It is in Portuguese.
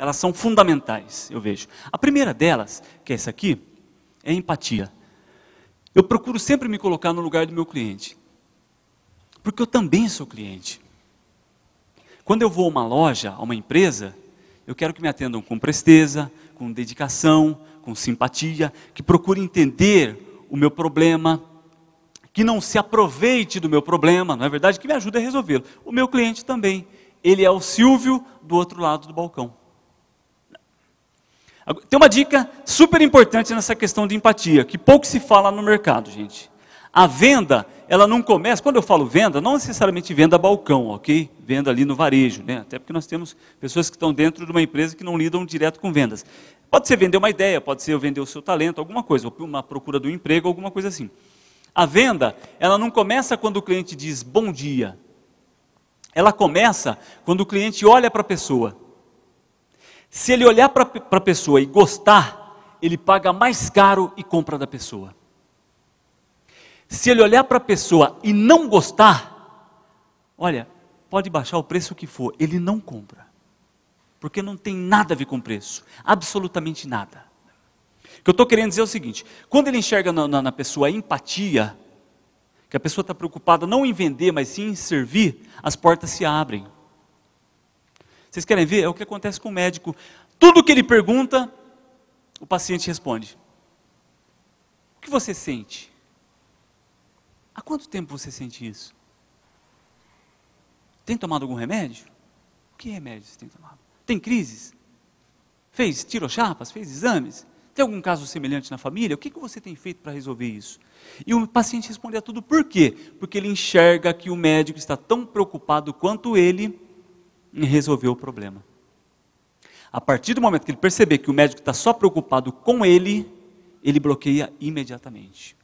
elas são fundamentais, eu vejo. A primeira delas, que é essa aqui, é empatia. Eu procuro sempre me colocar no lugar do meu cliente, porque eu também sou cliente. Quando eu vou a uma loja, a uma empresa, eu quero que me atendam com presteza, com dedicação, com simpatia, que procure entender o meu problema, que não se aproveite do meu problema, não é verdade? Que me ajude a resolvê-lo. O meu cliente também. Ele é o Silvio do outro lado do balcão. Tem uma dica super importante nessa questão de empatia, que pouco se fala no mercado, gente. A venda, ela não começa, quando eu falo venda, não necessariamente venda balcão, ok? Venda ali no varejo, né? Até porque nós temos pessoas que estão dentro de uma empresa que não lidam direto com vendas. Pode ser vender uma ideia, pode ser vender o seu talento, alguma coisa, ou uma procura do emprego, alguma coisa assim. A venda, ela não começa quando o cliente diz bom dia. Ela começa quando o cliente olha para a pessoa se ele olhar para a pessoa e gostar, ele paga mais caro e compra da pessoa. Se ele olhar para a pessoa e não gostar, olha, pode baixar o preço que for, ele não compra. Porque não tem nada a ver com preço, absolutamente nada. O que eu estou querendo dizer é o seguinte: quando ele enxerga na, na, na pessoa a empatia, que a pessoa está preocupada não em vender, mas sim em servir, as portas se abrem. Vocês querem ver? É o que acontece com o médico. Tudo que ele pergunta, o paciente responde. O que você sente? Há quanto tempo você sente isso? Tem tomado algum remédio? Que remédio você tem tomado? Tem crises? Fez tirochapas? Fez exames? Tem algum caso semelhante na família? O que, que você tem feito para resolver isso? E o paciente responde a tudo por quê? Porque ele enxerga que o médico está tão preocupado quanto ele em resolver o problema. A partir do momento que ele perceber que o médico está só preocupado com ele, ele bloqueia imediatamente.